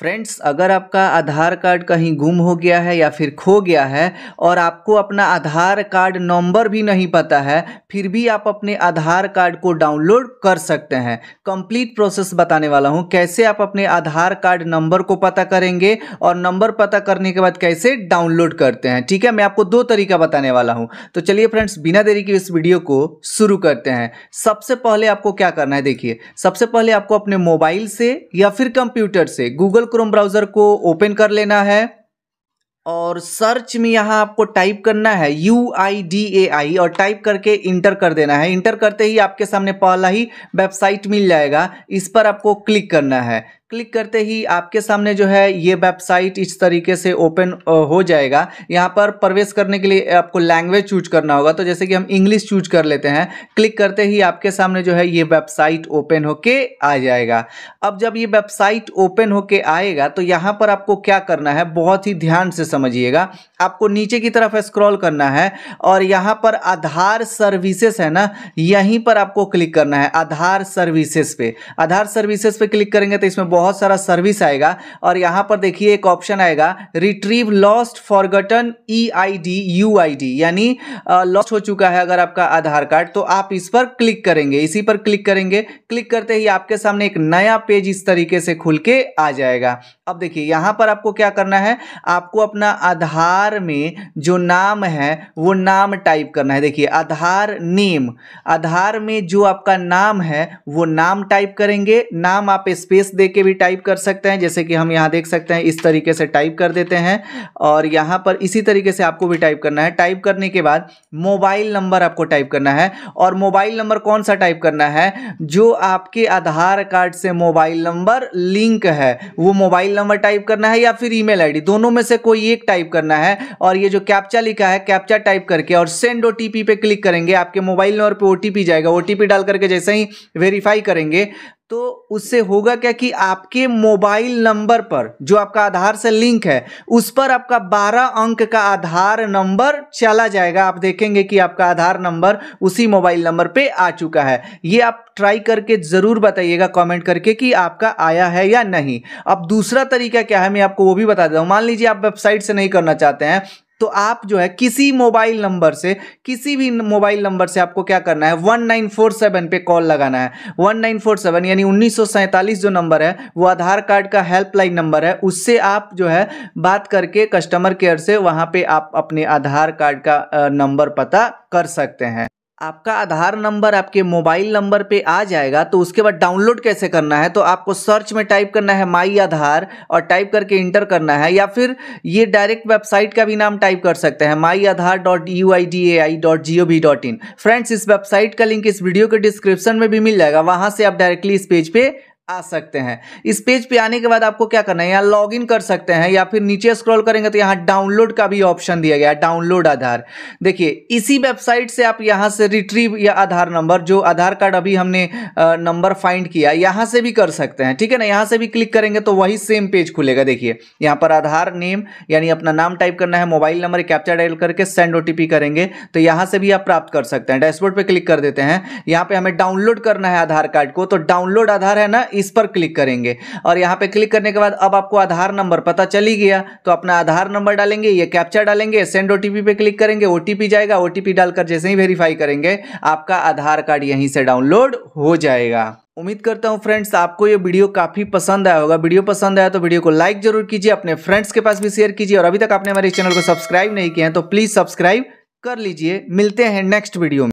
friends अगर आपका आधार card कहीं गुम हो गया है या फिर खो गया है और आपको अपना आधार कार्ड नंबर भी नहीं पता है फिर भी आप अपने आधार कार्ड को डाउनलोड कर सकते हैं कंप्लीट प्रोसेस बताने वाला हूं कैसे आप अपने आधार कार्ड नंबर को पता करेंगे और नंबर पता करने के बाद कैसे डाउनलोड करते हैं ठीक है मैं आपको दो तरीका बताने वाला हूँ तो चलिए फ्रेंड्स बिना देरी के इस वीडियो को शुरू करते हैं सबसे पहले आपको क्या करना है देखिए सबसे पहले आपको अपने मोबाइल से या फिर कंप्यूटर से गूगल गूगल क्रोम ब्राउज़र को ओपन कर लेना है और सर्च में यहाँ आपको टाइप करना है यू आई डी ए आई और टाइप करके इंटर कर देना है इंटर करते ही आपके सामने पहला ही वेबसाइट मिल जाएगा इस पर आपको क्लिक करना है क्लिक करते ही आपके सामने जो है ये वेबसाइट इस तरीके से ओपन हो जाएगा यहाँ पर प्रवेश करने के लिए आपको लैंग्वेज चूज करना होगा तो जैसे कि हम इंग्लिश चूज कर लेते हैं क्लिक करते ही आपके सामने जो है ये वेबसाइट ओपन होके आ जाएगा अब जब ये वेबसाइट ओपन होके आएगा तो यहाँ पर आपको क्या करना है बहुत ही ध्यान से समझिएगा आपको नीचे की तरफ स्क्रॉल करना है और यहाँ पर आधार सर्विसेस है ना यहीं पर आपको क्लिक करना है आधार सर्विसेस पे आधार सर्विसेस पे क्लिक करेंगे तो इसमें बहुत सारा सर्विस आएगा और यहाँ पर देखिए एक ऑप्शन आएगा retrieve lost forgotten E I D U I D यानी लॉस्ट हो चुका है अगर आपका आधार कार्ड तो आप इस पर क्लिक करेंगे इसी पर क्लिक करेंगे क्लिक करते ही आपके सामने एक नया पेज इस तरीके से खुल के आ जाएगा अब देखिए यहाँ पर आपको क्या करना है आपको अपना आधार में जो नाम है वो नाम टाइप करना है देखिए आधार नेम आधार में जो आपका नाम है वो नाम टाइप करेंगे नाम आप स्पेस दे भी टाइप कर सकते हैं जैसे कि हम यहाँ देख सकते हैं इस तरीके से टाइप कर देते हैं और यहाँ पर इसी तरीके से आपको भी टाइप करना है टाइप करने के बाद मोबाइल नंबर आपको टाइप करना है और मोबाइल नंबर कौन सा टाइप करना है जो आपके आधार कार्ड से मोबाइल नंबर लिंक है वो मोबाइल नंबर टाइप करना है या फिर ई मेल दोनों में से कोई एक टाइप करना है और ये जो कैप्चा लिखा है कैप्चा टाइप करके और सेंड ओ पे क्लिक करेंगे आपके मोबाइल नंबर पर ओ जाएगा ओ डाल करके जैसे ही वेरीफाई करेंगे तो उससे होगा क्या कि आपके मोबाइल नंबर पर जो आपका आधार से लिंक है उस पर आपका 12 अंक का आधार नंबर चला जाएगा आप देखेंगे कि आपका आधार नंबर उसी मोबाइल नंबर पे आ चुका है ये आप ट्राई करके ज़रूर बताइएगा कमेंट करके कि आपका आया है या नहीं अब दूसरा तरीका क्या है मैं आपको वो भी बता दूँ मान लीजिए आप वेबसाइट से नहीं करना चाहते हैं तो आप जो है किसी मोबाइल नंबर से किसी भी मोबाइल नंबर से आपको क्या करना है वन नाइन फोर सेवन पे कॉल लगाना है वन नाइन फोर सेवन यानी उन्नीस जो नंबर है वो आधार कार्ड का हेल्पलाइन नंबर है उससे आप जो है बात करके कस्टमर केयर से वहाँ पे आप अपने आधार कार्ड का नंबर पता कर सकते हैं आपका आधार नंबर आपके मोबाइल नंबर पे आ जाएगा तो उसके बाद डाउनलोड कैसे करना है तो आपको सर्च में टाइप करना है माई आधार और टाइप करके इंटर करना है या फिर ये डायरेक्ट वेबसाइट का भी नाम टाइप कर सकते हैं my Aadhaar dot U I D A I dot G O V dot in friends इस वेबसाइट का लिंक इस वीडियो के डिस्क्रिप्शन में भी मिल जाएगा वहाँ से आप डायरेक्टली इस पेज पर पे आ सकते हैं इस पेज पे आने के बाद आपको क्या करना है यहाँ लॉग कर सकते हैं या फिर नीचे स्क्रॉल करेंगे तो यहाँ डाउनलोड का भी ऑप्शन दिया गया है डाउनलोड आधार देखिए इसी वेबसाइट से आप यहाँ से रिट्रीव या आधार नंबर जो आधार कार्ड अभी हमने नंबर फाइंड किया यहाँ से भी कर सकते हैं ठीक है ना यहाँ से भी क्लिक करेंगे तो वही सेम पेज खुलेगा देखिए यहाँ पर आधार नेम यानी अपना नाम टाइप करना है मोबाइल नंबर कैप्चा डायल करके सेंड ओ करेंगे तो यहाँ से भी आप प्राप्त कर सकते हैं डैशबोर्ड पर क्लिक कर देते हैं यहाँ पर हमें डाउनलोड करना है आधार कार्ड को तो डाउनलोड आधार है ना इस पर क्लिक करेंगे और यहाँ पे क्लिक करने के बाद अब आपको आधार नंबर पता चली गया तो अपना आधार नंबर डालेंगे ये कैप्चर डालेंगे सेंड ओ पे क्लिक करेंगे ओ जाएगा ओ डालकर जैसे ही वेरीफाई करेंगे आपका आधार कार्ड यहीं से डाउनलोड हो जाएगा उम्मीद करता हूं फ्रेंड्स आपको ये वीडियो काफ़ी पसंद आया होगा वीडियो पसंद आया तो वीडियो को लाइक जरूर कीजिए अपने फ्रेंड्स के पास भी शेयर कीजिए और अभी तक आपने हमारे चैनल को सब्सक्राइब नहीं किया है तो प्लीज़ सब्सक्राइब कर लीजिए मिलते हैं नेक्स्ट वीडियो में